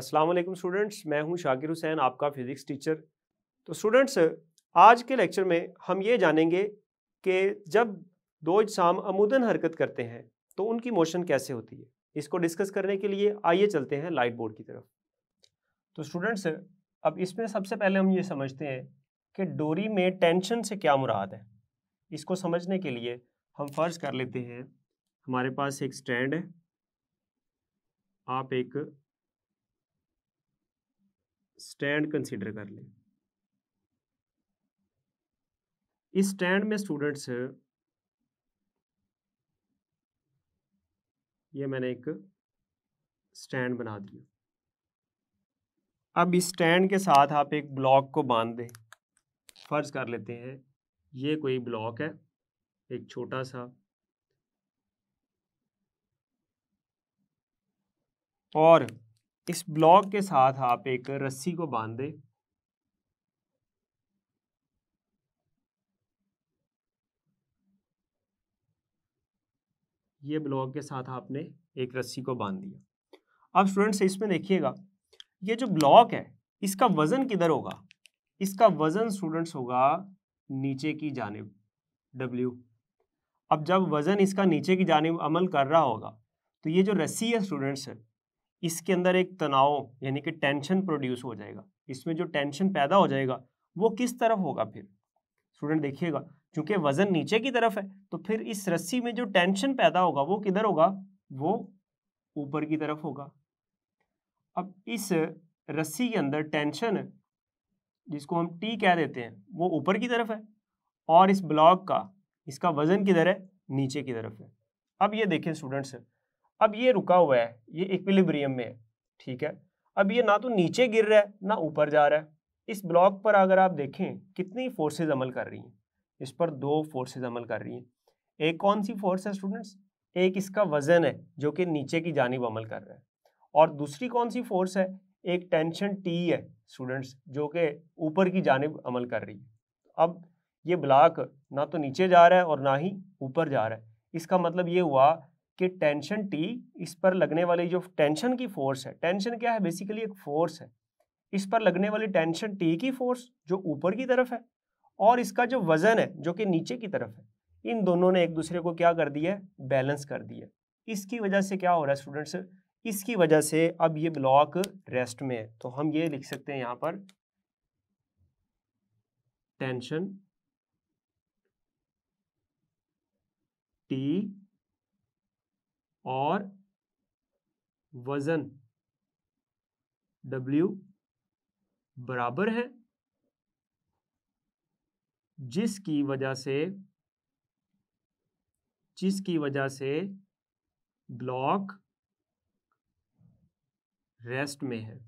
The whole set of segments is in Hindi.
अस्सलाम वालेकुम स्टूडेंट्स मैं हूं शाकिर हुसैन आपका फिज़िक्स टीचर तो स्टूडेंट्स आज के लेक्चर में हम ये जानेंगे कि जब दो शाम अमूदन हरकत करते हैं तो उनकी मोशन कैसे होती है इसको डिस्कस करने के लिए आइए चलते हैं लाइट बोर्ड की तरफ तो स्टूडेंट्स अब इसमें सबसे पहले हम ये समझते हैं कि डोरी में टेंशन से क्या मुराद है इसको समझने के लिए हम फ़र्ज़ कर लेते हैं हमारे पास एक स्टैंड है आप एक स्टैंड कंसीडर कर लें इस स्टैंड में स्टूडेंट्स ये मैंने एक स्टैंड बना दिया अब इस स्टैंड के साथ आप एक ब्लॉक को बांध दें फर्ज कर लेते हैं ये कोई ब्लॉक है एक छोटा सा और इस ब्लॉक के साथ आप एक रस्सी को बांध दें ये ब्लॉक के साथ आपने एक रस्सी को बांध दिया अब स्टूडेंट्स इसमें देखिएगा ये जो ब्लॉक है इसका वज़न किधर होगा इसका वज़न स्टूडेंट्स होगा नीचे की जानब डब्ल्यू अब जब वज़न इसका नीचे की जानब अमल कर रहा होगा तो ये जो रस्सी है स्टूडेंट्स इसके अंदर एक तनाव यानी कि टेंशन प्रोड्यूस हो जाएगा इसमें जो टेंशन पैदा हो जाएगा वो किस तरफ होगा फिर स्टूडेंट देखिएगा क्योंकि वजन नीचे की तरफ है तो फिर इस रस्सी में जो टेंशन पैदा होगा वो किधर होगा वो ऊपर की तरफ होगा अब इस रस्सी के अंदर टेंशन जिसको हम टी कह देते हैं वो ऊपर की तरफ है और इस ब्लॉक का इसका वजन किधर है नीचे की तरफ है अब ये देखें स्टूडेंट्स अब ये रुका हुआ है ये इक्विलिब्रियम में है ठीक है अब ये ना तो नीचे गिर रहा है ना ऊपर जा रहा है इस ब्लॉक पर अगर आप देखें कितनी फोर्सेज अमल कर रही हैं इस पर दो फोर्सेज अमल कर रही हैं एक कौन सी फोर्स है स्टूडेंट्स एक इसका वजन है जो कि नीचे की जानब अमल कर रहा है और दूसरी कौन सी फोर्स है एक टेंशन टी है स्टूडेंट्स जो कि ऊपर की जानब अमल कर रही है अब ये ब्लॉक ना तो नीचे जा रहा है और ना ही ऊपर जा रहा है इसका मतलब ये हुआ कि टेंशन टी इस पर लगने वाली जो टेंशन की फोर्स है टेंशन क्या है बेसिकली एक फोर्स है इस पर लगने वाली टेंशन टी की फोर्स जो ऊपर की तरफ है और इसका जो वजन है जो कि नीचे की तरफ है इन दोनों ने एक दूसरे को क्या कर दिया बैलेंस कर दिया इसकी वजह से क्या हो रहा है स्टूडेंट्स इसकी वजह से अब ये ब्लॉक रेस्ट में है तो हम ये लिख सकते हैं यहां पर टेंशन टी और वजन W बराबर है जिसकी वजह से जिसकी वजह से ब्लॉक रेस्ट में है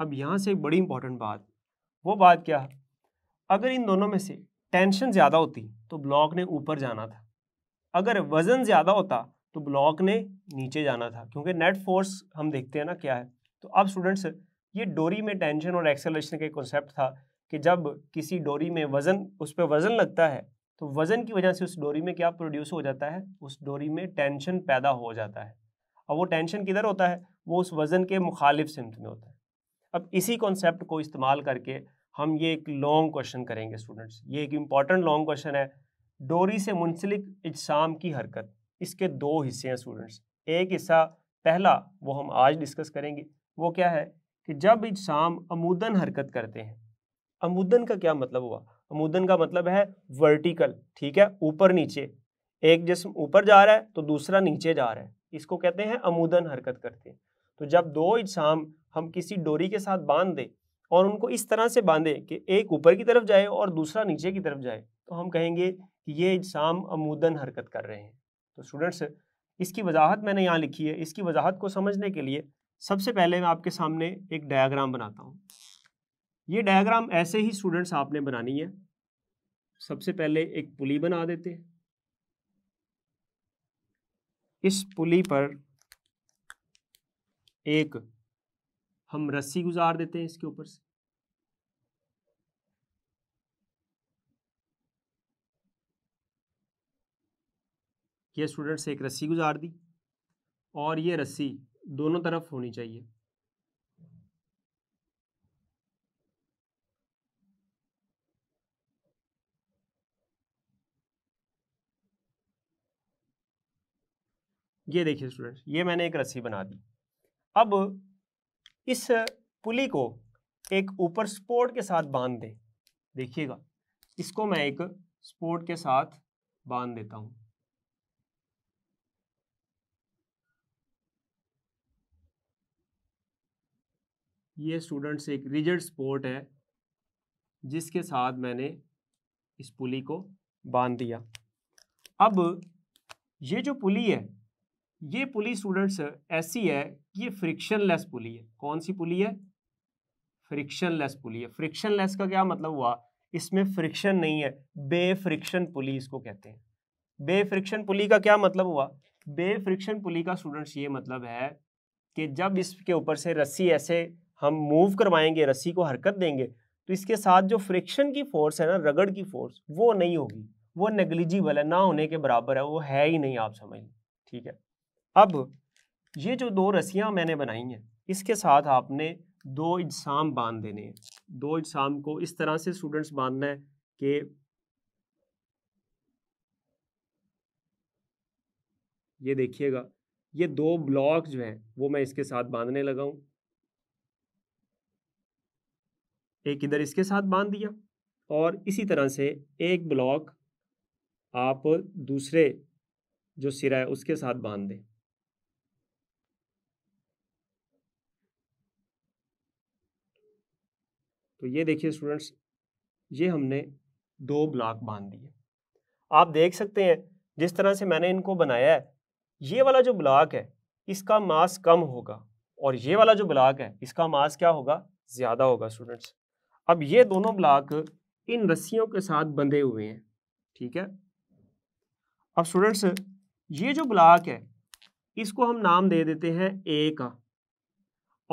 अब यहां से एक बड़ी इंपॉर्टेंट बात वो बात क्या है अगर इन दोनों में से टेंशन ज़्यादा होती तो ब्लॉक ने ऊपर जाना था अगर वजन ज़्यादा होता तो ब्लॉक ने नीचे जाना था क्योंकि नेट फोर्स हम देखते हैं ना क्या है तो अब स्टूडेंट्स ये डोरी में टेंशन और एक्सेलेशन का कॉन्सेप्ट था कि जब किसी डोरी में वज़न उस पर वज़न लगता है तो वज़न की वजह से उस डोरी में क्या प्रोड्यूस हो जाता है उस डोरी में टेंशन पैदा हो जाता है और वो टेंशन किधर होता है वो उस वज़न के मुखालिफ सिमत में होता है अब इसी कॉन्सेप्ट को इस्तेमाल करके हम ये एक लॉन्ग क्वेश्चन करेंगे स्टूडेंट्स ये एक इंपॉर्टेंट लॉन्ग क्वेश्चन है डोरी से मुंसलिक इजसाम की हरकत इसके दो हिस्से हैं स्टूडेंट्स एक हिस्सा पहला वो हम आज डिस्कस करेंगे वो क्या है कि जब इजसाम अमूदन हरकत करते हैं अमूदन का क्या मतलब हुआ अमूदन का मतलब है वर्टिकल ठीक है ऊपर नीचे एक जिसम ऊपर जा रहा है तो दूसरा नीचे जा रहा है इसको कहते हैं अमूदन हरकत करते हैं तो जब दो इजसाम हम किसी डोरी के साथ बांध दें और उनको इस तरह से बांधें कि एक ऊपर की तरफ जाए और दूसरा नीचे की तरफ जाए तो हम कहेंगे कि ये इजसाम अमूदन हरकत कर रहे हैं तो स्टूडेंट्स इसकी वजाहत मैंने यहाँ लिखी है इसकी वजाहत को समझने के लिए सबसे पहले मैं आपके सामने एक डायाग्राम बनाता हूँ ये डायाग्राम ऐसे ही स्टूडेंट्स आपने बनानी है सबसे पहले एक पुली बना देते हैं इस पुली पर एक हम रस्सी गुजार देते हैं इसके ऊपर से ये स्टूडेंट्स एक रस्सी गुजार दी और ये रस्सी दोनों तरफ होनी चाहिए ये देखिए स्टूडेंट्स ये मैंने एक रस्सी बना दी अब इस पुली को एक ऊपर स्पोर्ट के साथ बांध दें देखिएगा इसको मैं एक स्पोर्ट के साथ बांध देता हूँ ये स्टूडेंट्स एक रिजड स्पोर्ट है जिसके साथ मैंने इस पुली को बांध दिया अब ये जो पुली है ये पुली स्टूडेंट्स ऐसी है कि ये लेस पुली है कौन सी पुली है फ्रिक्शन लेस पुली है फ्रिक्शन लेस का क्या मतलब हुआ इसमें फ्रिक्शन नहीं है बे फ्रिक्शन पुली इसको कहते हैं बे फ्रिक्शन पुली का क्या मतलब हुआ बे फ्रिक्शन पुली का स्टूडेंट्स ये मतलब है कि जब इसके ऊपर से रस्सी ऐसे हम मूव करवाएंगे रस्सी को हरकत देंगे तो इसके साथ जो फ्रिक्शन की फोर्स है ना रगड़ की फोर्स वो नहीं होगी वो नेग्लिजिबल है ना होने के बराबर है वो है ही नहीं आप समझ ठीक है अब ये जो दो रस्सियाँ मैंने बनाई हैं इसके साथ आपने दो इजसाम बांध देने हैं दो इजसाम को इस तरह से स्टूडेंट्स बांधना है कि ये देखिएगा ये दो ब्लॉक जो हैं वो मैं इसके साथ बांधने लगा हूँ एक इधर इसके साथ बांध दिया और इसी तरह से एक ब्लॉक आप दूसरे जो सिरा है उसके साथ बांध दें तो ये देखिए स्टूडेंट्स ये हमने दो ब्लॉक बांध दिए आप देख सकते हैं जिस तरह से मैंने इनको बनाया है ये वाला जो ब्लॉक है इसका मास कम होगा और ये वाला जो ब्लॉक है इसका मास क्या होगा ज़्यादा होगा स्टूडेंट्स अब ये दोनों हम्म। ब्लॉक इन रस्सियों के साथ बंधे हुए हैं ठीक है अब स्टूडेंट्स ये जो ब्लॉक है इसको हम नाम दे देते हैं ए का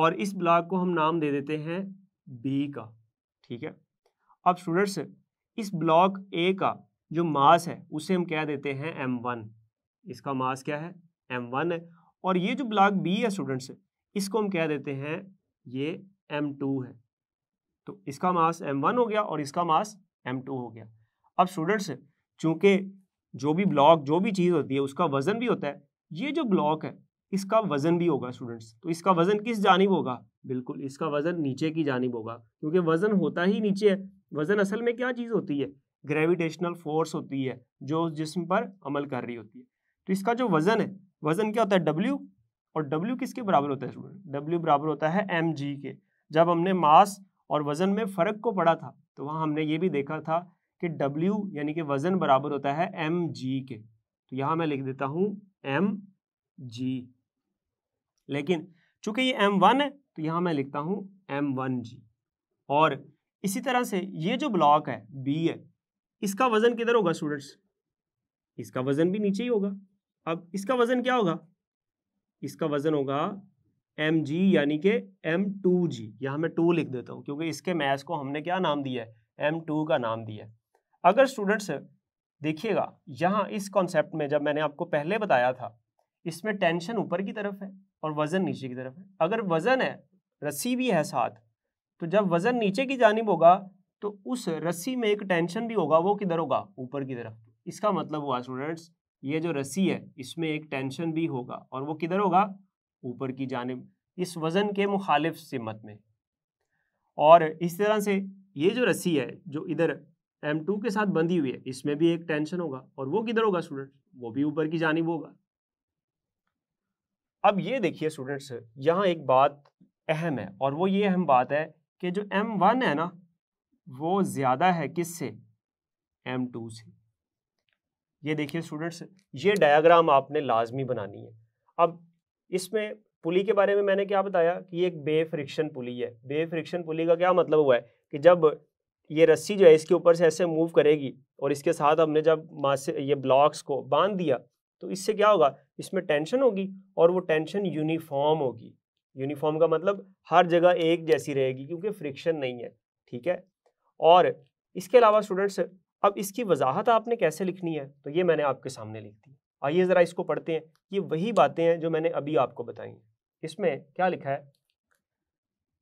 और इस ब्लॉक को हम नाम दे देते हैं बी का ठीक है अब स्टूडेंट्स इस ब्लॉक ए का जो मास है उसे हम कह देते हैं एम वन इसका मास क्या है एम वन है और ये जो ब्लॉक बी है स्टूडेंट्स इसको हम कह देते हैं ये एम टू है तो इसका मास एम वन हो गया और इसका मास एम टू हो गया अब स्टूडेंट्स चूंकि जो भी ब्लॉक जो भी चीज़ होती है उसका वजन भी होता है ये जो ब्लॉक है इसका वजन भी होगा स्टूडेंट्स तो इसका वजन किस जानब होगा बिल्कुल इसका वजन नीचे की जानब होगा क्योंकि वजन होता ही नीचे है वजन असल में क्या चीज़ होती है ग्रेविटेशनल फोर्स होती है जो उस जिसम पर अमल कर रही होती है तो इसका जो वजन है वजन क्या होता है डब्ल्यू और डब्ल्यू किसके बराबर होता है स्टूडेंट डब्ल्यू बराबर होता है एम के जब हमने मास और वज़न में फ़र्क को पड़ा था तो वहां हमने ये भी देखा था कि डब्ल्यू यानी कि वज़न बराबर होता है एम जी के तो यहां मैं लिख देता हूं एम जी लेकिन चूंकि ये एम वन है तो यहां मैं लिखता हूँ एम वन जी और इसी तरह से ये जो ब्लॉक है बी है इसका वज़न किधर होगा स्टूडेंट्स इसका वज़न भी नीचे ही होगा अब इसका वज़न क्या होगा इसका वज़न होगा एम जी यानी कि एम टू जी यहाँ मैं टू लिख देता हूँ क्योंकि इसके मैथ को हमने क्या नाम दिया है एम टू का नाम दिया है अगर स्टूडेंट्स देखिएगा यहाँ इस कॉन्सेप्ट में जब मैंने आपको पहले बताया था इसमें टेंशन ऊपर की तरफ है और वज़न नीचे की तरफ है अगर वज़न है रस्सी भी है साथ तो जब वज़न नीचे की जानब होगा तो उस रस्सी में एक टेंशन भी होगा वो किधर होगा ऊपर की तरफ इसका मतलब हुआ स्टूडेंट्स ये जो रस्सी है इसमें एक टेंशन भी होगा और वो किधर होगा ऊपर की जानब इस वज़न के मुखालिफ सिमत में और इस तरह से ये जो रस्सी है जो इधर एम टू के साथ बंधी हुई है इसमें भी एक टेंशन होगा और वो किधर होगा स्टूडेंट वो भी ऊपर की जानब होगा अब ये देखिए स्टूडेंट्स यहाँ एक बात अहम है और वो ये अहम बात है कि जो एम वन है ना वो ज़्यादा है किससे एम टू से ये देखिए स्टूडेंट्स ये डायग्राम आपने लाजमी बनानी है अब इसमें पुली के बारे में मैंने क्या बताया कि ये एक बे फ्रिक्शन पुली है बे फ्रिक्शन पुली का क्या मतलब हुआ है कि जब ये रस्सी जो है इसके ऊपर से ऐसे मूव करेगी और इसके साथ हमने जब मासे ये ब्लॉक्स को बांध दिया तो इससे क्या होगा इसमें टेंशन होगी और वो टेंशन यूनिफॉर्म होगी यूनिफॉर्म का मतलब हर जगह एक जैसी रहेगी क्योंकि फ्रिक्शन नहीं है ठीक है और इसके अलावा स्टूडेंट्स अब इसकी वजाहत आपने कैसे लिखनी है तो ये मैंने आपके सामने लिख दी आइए ज़रा इसको पढ़ते हैं ये वही बातें हैं जो मैंने अभी आपको बताई इसमें क्या लिखा है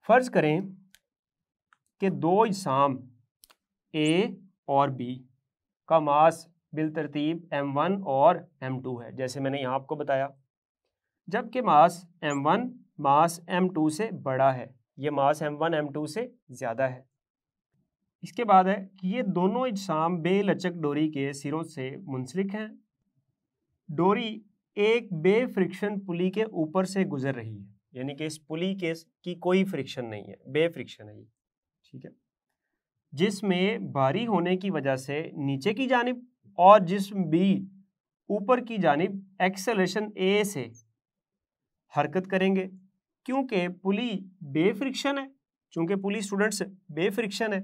फ़र्ज़ करें कि दो इसाम ए और बी का मास बिल तरतीब एम वन और एम टू है जैसे मैंने यहाँ आपको बताया जबकि mass M one mass M two से बड़ा है ये mass M one M two से ज़्यादा है इसके बाद है कि ये दोनों इजसाम बेलचक डोरी के सिरों से मुंसलिक हैं डोरी एक बे फ्रिक्शन पुली के ऊपर से गुजर रही है यानी कि इस पुली के की कोई फ्रिक्शन नहीं है बे फ्रिक्शन है ये ठीक है जिसमें भारी होने की वजह से नीचे की जानब और जिस भी ऊपर की जानब एक्सेलेशन ए से हरकत करेंगे क्योंकि पुली बे फ्रिक्शन है चूँकि पुली स्टूडेंट्स बे फ्रिक्शन है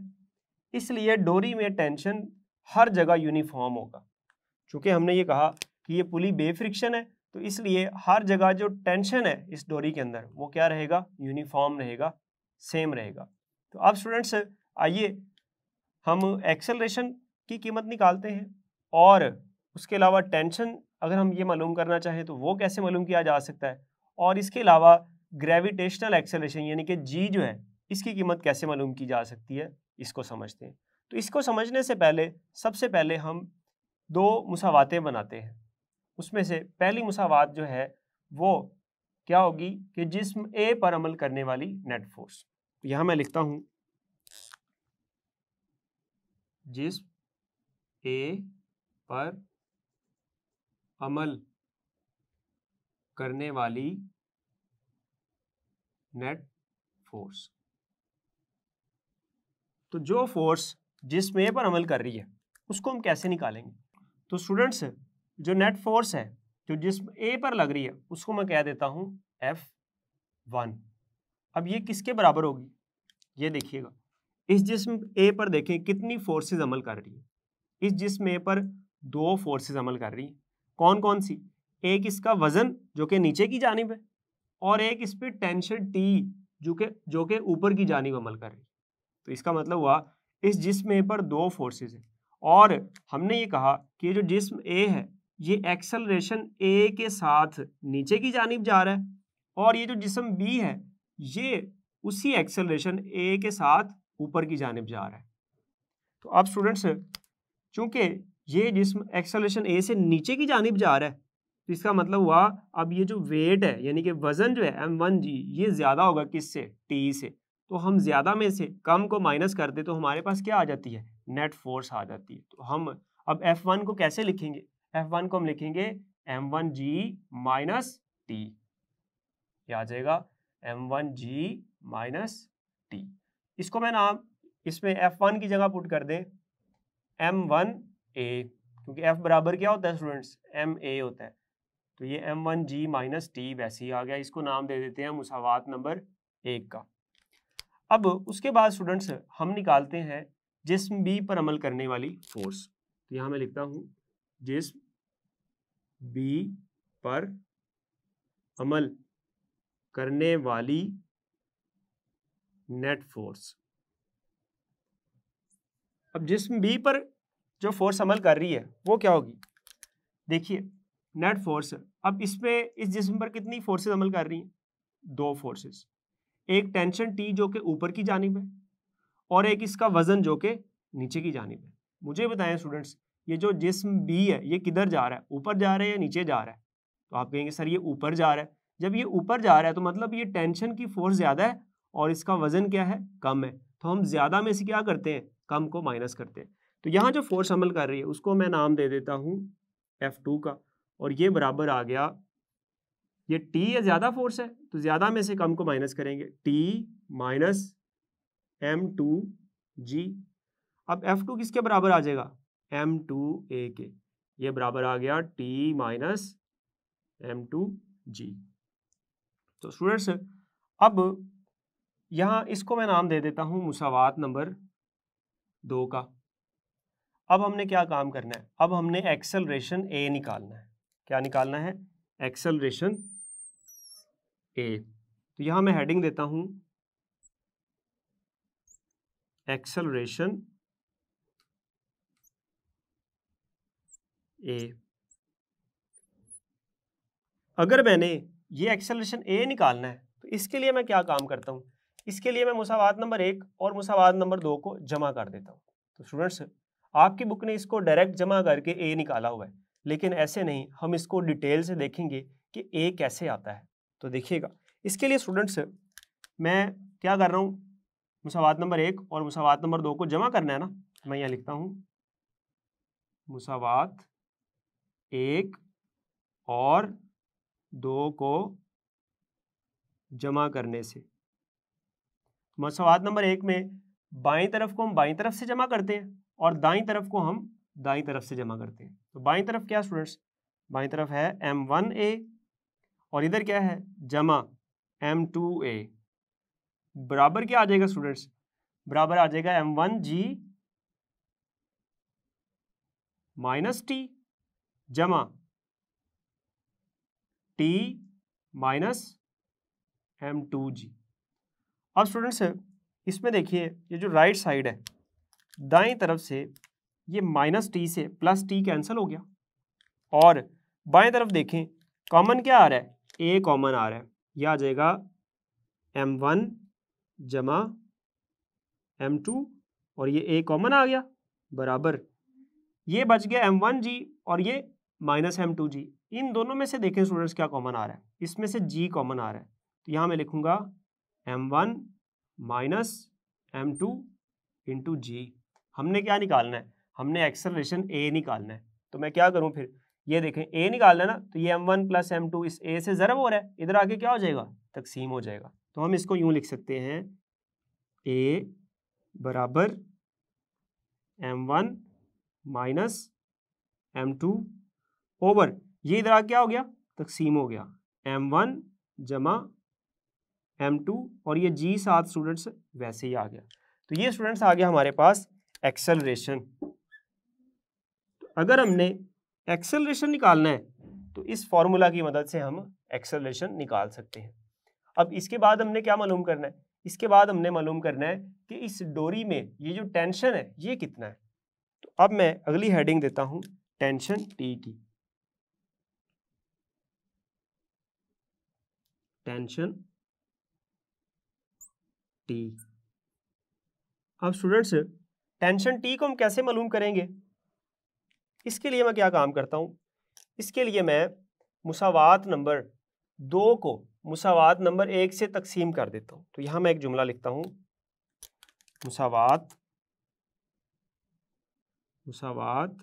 इसलिए डोरी में टेंशन हर जगह यूनिफॉर्म होगा चूँकि हमने ये कहा कि ये पुली बेफ्रिक्शन है तो इसलिए हर जगह जो टेंशन है इस डोरी के अंदर वो क्या रहेगा यूनिफॉर्म रहेगा सेम रहेगा तो अब स्टूडेंट्स आइए हम एक्सेलरेशन की कीमत निकालते हैं और उसके अलावा टेंशन अगर हम ये मालूम करना चाहें तो वो कैसे मालूम किया जा सकता है और इसके अलावा ग्रेविटेशनल एक्सेलरेशन यानी कि जी जो है इसकी कीमत कैसे मालूम की जा सकती है इसको समझते हैं तो इसको समझने से पहले सबसे पहले हम दो मुसावातें बनाते हैं उसमें से पहली मुसावात जो है वो क्या होगी कि जिस्म ए पर अमल करने वाली नेट फोर्स तो यहां मैं लिखता हूं जिस्म ए पर अमल करने वाली नेट फोर्स तो जो फोर्स जिसम ए पर अमल कर रही है उसको हम कैसे निकालेंगे तो स्टूडेंट्स जो नेट फोर्स है जो जिस ए पर लग रही है उसको मैं कह देता हूँ एफ वन अब ये किसके बराबर होगी ये देखिएगा इस जिसम ए पर देखें कितनी फोर्सेस अमल कर रही है इस जिसम ए पर दो फोर्सेस अमल कर रही हैं कौन कौन सी एक इसका वज़न जो कि नीचे की जानब है और एक इस पर टेंशन टी जो कि जो के ऊपर की जानब अमल कर रही है तो इसका मतलब हुआ इस जिसम ए पर दो फोर्सेस हैं और हमने ये कहा कि जो जिसम ए है ये एक्सलरेशन ए के साथ नीचे की जानब जा रहा है और ये जो जिसम बी है ये उसी एक्सलरेशन ए के साथ ऊपर की जानब जा रहा है तो अब स्टूडेंट्स चूंकि ये जिसम एक्सलेशन ए से नीचे की जानब जा रहा है तो इसका मतलब हुआ अब ये जो वेट है यानी कि वज़न जो है एम वन जी ये ज़्यादा होगा किस से टी से तो हम ज़्यादा में से कम को माइनस कर दे तो हमारे पास क्या आ जाती है नेट फोर्स आ जाती है तो हम अब एफ़ वन को कैसे लिखेंगे एफ वन को हम लिखेंगे M one g minus T क्या आ जाएगा M one g minus T इसको मैं नाम इसमें एफ वन की जगह पुट कर दें एम वन ए क्योंकि एफ बराबर क्या होता है स्टूडेंट्स एम ए होता है तो ये M one g minus T वैसे ही आ गया इसको नाम दे देते हैं मुसावात नंबर एक का अब उसके बाद स्टूडेंट्स हम निकालते हैं जिसम बी पर अमल करने वाली फोर्स तो यहां मैं लिखता हूं जिसम बी पर अमल करने वाली नेट फोर्स अब जिसम बी पर जो फोर्स अमल कर रही है वो क्या होगी देखिए नेट फोर्स अब इसमें इस जिसम पर कितनी फोर्सेस अमल कर रही हैं दो फोर्सेस एक टेंशन टी जो के ऊपर की जानब है और एक इसका वजन जो के नीचे की जानब है मुझे बताएं स्टूडेंट्स ये जो जिसम बी है ये किधर जा रहा है ऊपर जा रहा है या नीचे जा रहा है तो आप कहेंगे सर ये ऊपर जा रहा है जब ये ऊपर जा रहा है तो मतलब ये टेंशन की फोर्स ज़्यादा है और इसका वज़न क्या है कम है तो हम ज़्यादा में से क्या करते हैं कम को माइनस करते हैं तो यहाँ जो फोर्स अमल कर रही है उसको मैं नाम दे देता हूँ एफ़ टू का और ये बराबर आ गया ये टी या ज़्यादा फोर्स है तो ज़्यादा में से कम को माइनस करेंगे T minus M two g अब एफ़ टू किसके बराबर आ जाएगा एम टू ए के ये बराबर आ गया T minus M two g तो स्टूडेंट्स अब यहाँ इसको मैं नाम दे देता हूँ मुसावात नंबर दो का अब हमने क्या काम करना है अब हमने एक्सेलरेशन ए निकालना है क्या निकालना है एक्सेलरेशन ए तो यहाँ मैं हेडिंग देता हूँ एक्सेलरेशन ए अगर मैंने ये एक्सेलरेशन ए निकालना है तो इसके लिए मैं क्या काम करता हूँ इसके लिए मैं मुसावाद नंबर एक और मुसावाद नंबर दो को जमा कर देता हूँ तो स्टूडेंट्स आपकी बुक ने इसको डायरेक्ट जमा करके ए निकाला हुआ है लेकिन ऐसे नहीं हम इसको डिटेल से देखेंगे कि ए कैसे आता है तो देखिएगा इसके लिए स्टूडेंट्स मैं क्या कर रहा हूँ मुसावाद नंबर एक और मुसावाद नंबर दो को जमा करना है ना मैं यहाँ लिखता हूँ मुसावाद एक और दो को जमा करने से मसवाद नंबर एक में बाई तरफ को हम बाई तरफ से जमा करते हैं और दाई तरफ को हम दाई तरफ से जमा करते हैं तो बाई तरफ क्या स्टूडेंट्स बाई तरफ है एम वन ए और इधर क्या है जमा एम टू ए बराबर क्या आ जाएगा स्टूडेंट्स बराबर आ जाएगा M one g minus T जमा T minus M two g अब स्टूडेंट्स इसमें देखिए ये जो राइट साइड है दाएं तरफ से ये माइनस टी से प्लस टी कैंसिल हो गया और बाएं तरफ देखें कॉमन क्या आ रहा है ए कॉमन आ रहा है यह आ जाएगा एम वन जमा एम टू और ये ए कॉमन आ गया बराबर ये बच गया एम वन जी और ये माइनस एम टू जी इन दोनों में से देखें स्टूडेंट्स क्या कॉमन आ रहा है इसमें से जी कॉमन आ रहा है तो यहाँ मैं लिखूंगा M one minus M two into g हमने क्या निकालना है हमने एक्सलेशन ए निकालना है तो मैं क्या करूँ फिर ये देखें ए निकालना है ना तो ये M one plus M two इस ए से ज़रब हो रहा है इधर आके क्या हो जाएगा तकसीम हो जाएगा तो हम इसको यूं लिख सकते हैं ए बराबर M one minus M two over ये इधर आ क्या हो गया तकसीम हो गया एम वन जमा एम टू और ये जी सात स्टूडेंट्स वैसे ही आ गया तो ये स्टूडेंट्स आ गया हमारे पास एक्सेलरेशन तो अगर हमने एक्सेलरेशन निकालना है तो इस फॉर्मूला की मदद से हम एक्सेलरेशन निकाल सकते हैं अब इसके बाद हमने क्या मालूम करना है इसके बाद हमने मालूम करना है कि इस डोरी में ये जो टेंशन है ये कितना है तो अब मैं अगली हेडिंग देता हूँ टेंशन टी की टेंशन टी अब स्टूडेंट्स टेंशन टी को हम कैसे मालूम करेंगे इसके लिए मैं क्या काम करता हूं इसके लिए मैं मुसावात नंबर दो को मुसावात नंबर एक से तकसीम कर देता हूँ तो यहां मैं एक जुमला लिखता हूं मुसावात मुसावात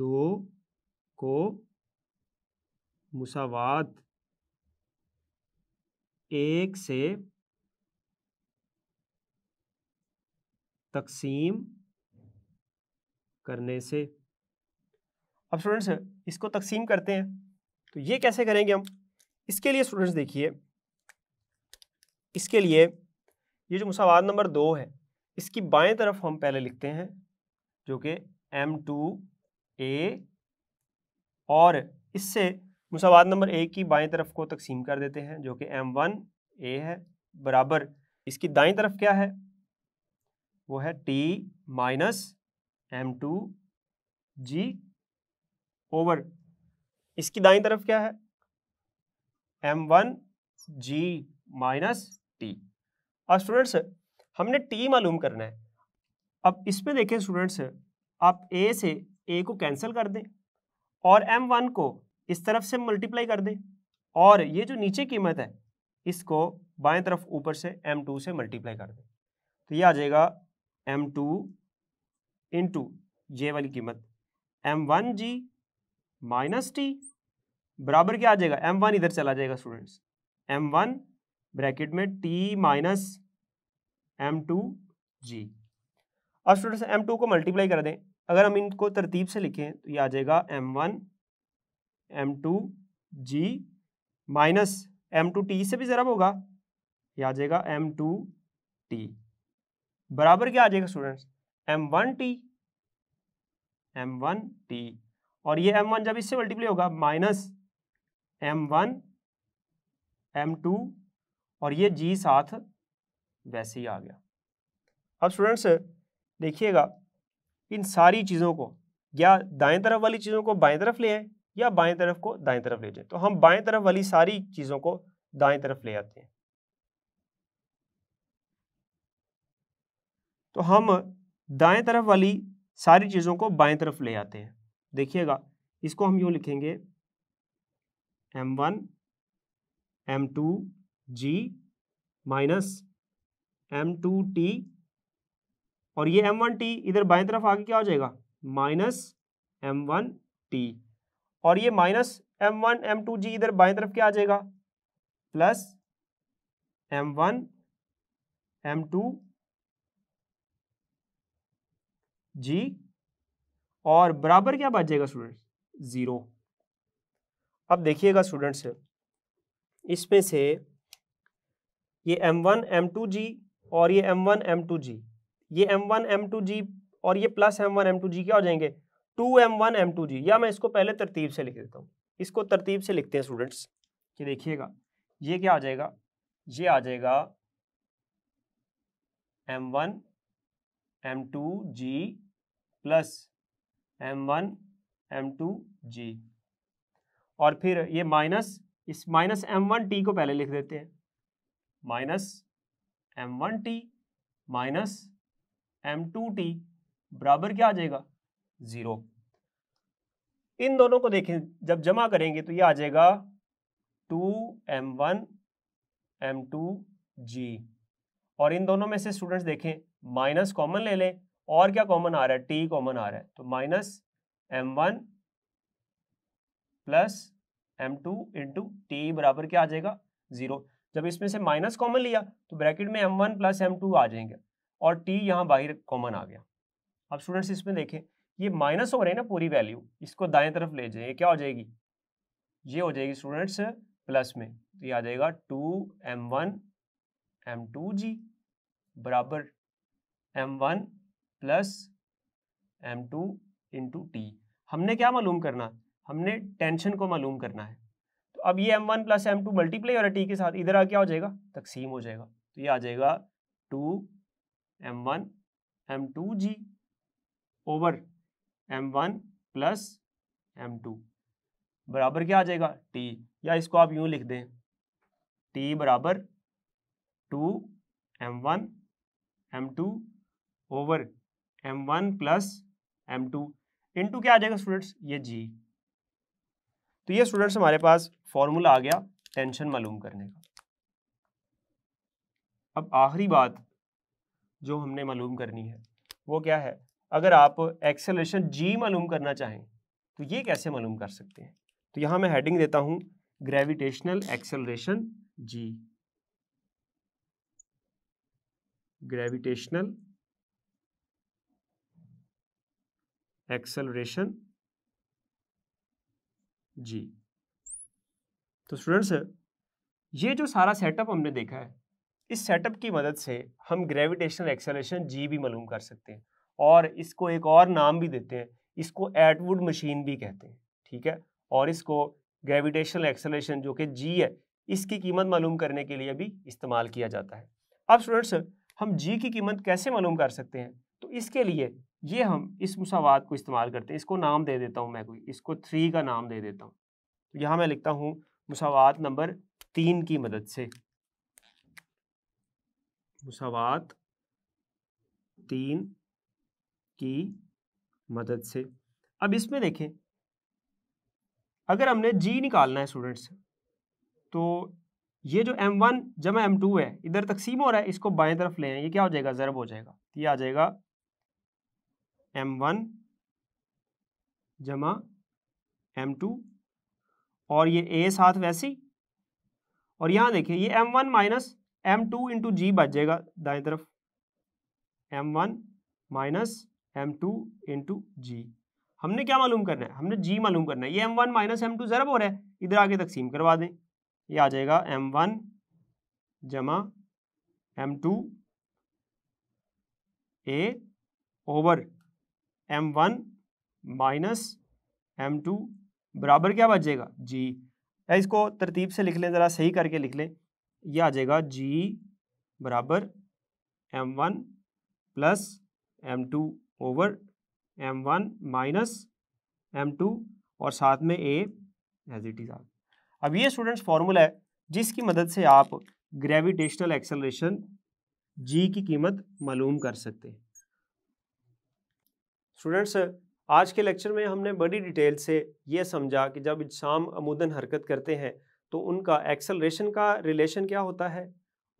दो को मुसावात एक से तकसीम करने से अब स्टूडेंट्स इसको तकसीम करते हैं तो ये कैसे करेंगे हम इसके लिए स्टूडेंट्स देखिए इसके लिए ये जो मुसावाद नंबर दो है इसकी बाएं तरफ हम पहले लिखते हैं जो कि एम टू ए और इससे मुसावाद नंबर ए की बाएं तरफ को तकसीम कर देते हैं जो कि एम वन ए है बराबर इसकी दाएं तरफ क्या है वो है T minus M two g over इसकी दाएं तरफ क्या है M one g minus T अब स्टूडेंट्स हमने टी मालूम करना है अब इस पे देखें स्टूडेंट्स आप ए से ए को कैंसिल कर दें और एम वन को इस तरफ से मल्टीप्लाई कर दें और ये जो नीचे कीमत है इसको बाएं तरफ ऊपर से M2 से मल्टीप्लाई कर दें तो ये आ जाएगा M2 टू टू ये वाली कीमत M one g minus T बराबर क्या आ जाएगा एम वन इधर चला जाएगा स्टूडेंट्स एम वन ब्रैकेट में T minus M two g अब स्टूडेंट्स एम टू को मल्टीप्लाई कर दें अगर हम इनको तरतीब से लिखें तो ये आ जाएगा M one M two g minus M two T से भी ज़रब होगा ये आ जाएगा एम टू टी बराबर क्या आ जाएगा students M one T M one T और ये एम वन जब इससे मल्टीप्लाई होगा minus M one M two और ये जी साथ वैसे ही आ गया अब स्टूडेंट्स देखिएगा इन सारी चीज़ों को या दाएं तरफ वाली चीज़ों को बाएं तरफ ले आए या बाएं तरफ को दाएं तरफ ले जाए तो हम बाएं तरफ वाली सारी चीज़ों को दाएं तरफ ले आते हैं तो हम दाएं तरफ वाली सारी चीज़ों को बाएं तरफ ले आते हैं देखिएगा इसको हम यू लिखेंगे M one M two g minus M two T और ये एम वन टी इधर बाएं तरफ आगे क्या हो जाएगा माइनस एम वन टी और ये minus M one M two g इधर बाएं तरफ क्या आ जाएगा plus M one M two g और बराबर क्या बच जाएगा स्टूडेंट्स ज़ीरो अब देखिएगा स्टूडेंट्स इसमें से ये M one M two g और ये M one M two g ये M one M two g और ये plus M one M two g क्या हो जाएंगे two M one M two g या मैं इसको पहले तरतीब से लिख देता हूँ इसको तरतीब से लिखते हैं स्टूडेंट्स कि देखिएगा ये क्या आ जाएगा ये आ जाएगा M one M two g plus M one M two g और फिर ये माइनस इस माइनस एम वन टी को पहले लिख देते हैं minus M one T minus M two T बराबर क्या आ जाएगा ज़ीरो इन दोनों को देखें जब जमा करेंगे तो ये आ जाएगा two M one M two g और इन दोनों में से स्टूडेंट्स देखें माइनस कॉमन ले लें और क्या कॉमन आ रहा है टी कॉमन आ रहा है तो minus M one plus M two into T बराबर क्या आ जाएगा जीरो जब इसमें से माइनस कॉमन लिया तो ब्रैकेट में M one plus M two आ जाएंगे और टी यहाँ बाहर कॉमन आ गया अब स्टूडेंट्स इसमें देखें ये माइनस हो रही है ना पूरी वैल्यू इसको दाएं तरफ ले जाए क्या हो जाएगी ये हो जाएगी स्टूडेंट्स प्लस में तो ये आ जाएगा two M one M two g बराबर M one plus M two into T हमने क्या मालूम करना हमने टेंशन को मालूम करना है तो अब ये M one plus M two multiply हो रहा है टी के साथ इधर आ क्या हो जाएगा तकसीम हो जाएगा तो ये आ जाएगा two M one M two g over M one plus M two बराबर क्या आ जाएगा टी या इसको आप यूं लिख दें टी बराबर two M one M two over M one plus M two into क्या आ जाएगा स्टूडेंट्स ये जी तो ये स्टूडेंट्स हमारे पास फॉर्मूला आ गया टेंशन मालूम करने का अब आखिरी बात जो हमने मालूम करनी है वो क्या है अगर हम्म। आप एक्सेलेशन जी मालूम करना चाहें तो ये कैसे मालूम कर सकते हैं तो यहां मैं हेडिंग देता हूं gravitational acceleration g gravitational acceleration g तो स्टूडेंट्स ये जो सारा सेटअप हमने देखा है इस सेटअप की मदद से हम ग्रेविटेशनल एक्सेलेशन जी भी मालूम कर सकते हैं और इसको एक और नाम भी देते हैं इसको एटवुड मशीन भी कहते हैं ठीक है और इसको ग्रेविटेशनल एक्सेलेशन जो कि जी है इसकी कीमत मालूम करने के लिए भी इस्तेमाल किया जाता है अब स्टूडेंट्स हम जी की कीमत कैसे मालूम कर सकते हैं तो इसके लिए ये हम इस मुसावाद को इस्तेमाल करते हैं इसको नाम दे देता हूँ मैं कोई इसको थ्री का नाम दे देता हूँ तो यहाँ मैं लिखता हूँ मुसावाद नंबर तीन की मदद से मुसावाद तीन की मदद से अब इसमें देखें अगर हमने जी निकालना है स्टूडेंट्स तो ये जो एम वन जमा एम टू है इधर तकसीम हो रहा है इसको बाएं तरफ ले आए ये क्या हो जाएगा ज़रब हो जाएगा ये आ जाएगा एम वन जमा एम टू और ये ए साथ वैसी और यहां देखिए ये M one minus M two into g बच जाएगा दाएं तरफ M one minus M two into g हमने क्या मालूम करना है हमने जी मालूम करना है ये M one minus M two ज़रब हो रहा है इधर आगे तकसीम करवा दें ये आ जाएगा एम वन जमा M two a over M one minus M two बराबर क्या बच जाएगा जी इसको तरतीब से लिख लें ज़रा सही करके लिख लें यह आ जाएगा जी बराबर M one plus M two over M one minus M two और साथ में ए एज इट इज़ आर अब ये स्टूडेंट्स फार्मूला है जिसकी मदद से आप ग्रेविटेशनल एक्सेलरेशन जी की कीमत मालूम कर सकते हैं स्टूडेंट्स आज के लेक्चर में हमने बड़ी डिटेल से ये समझा कि जब शाम अमूदन हरकत करते हैं तो उनका एक्सेलरेशन का रिलेशन क्या होता है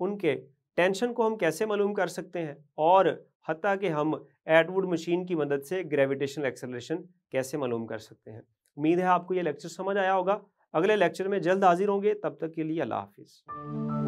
उनके टेंशन को हम कैसे मालूम कर सकते हैं और हती कि हम एटवुड मशीन की मदद से ग्रेविटेशनल एक्सेलरेशन कैसे मालूम कर सकते हैं उम्मीद है आपको ये लेक्चर समझ आया होगा अगले लेक्चर में जल्द हाजिर होंगे तब तक के लिए अल्लाह हाफिज़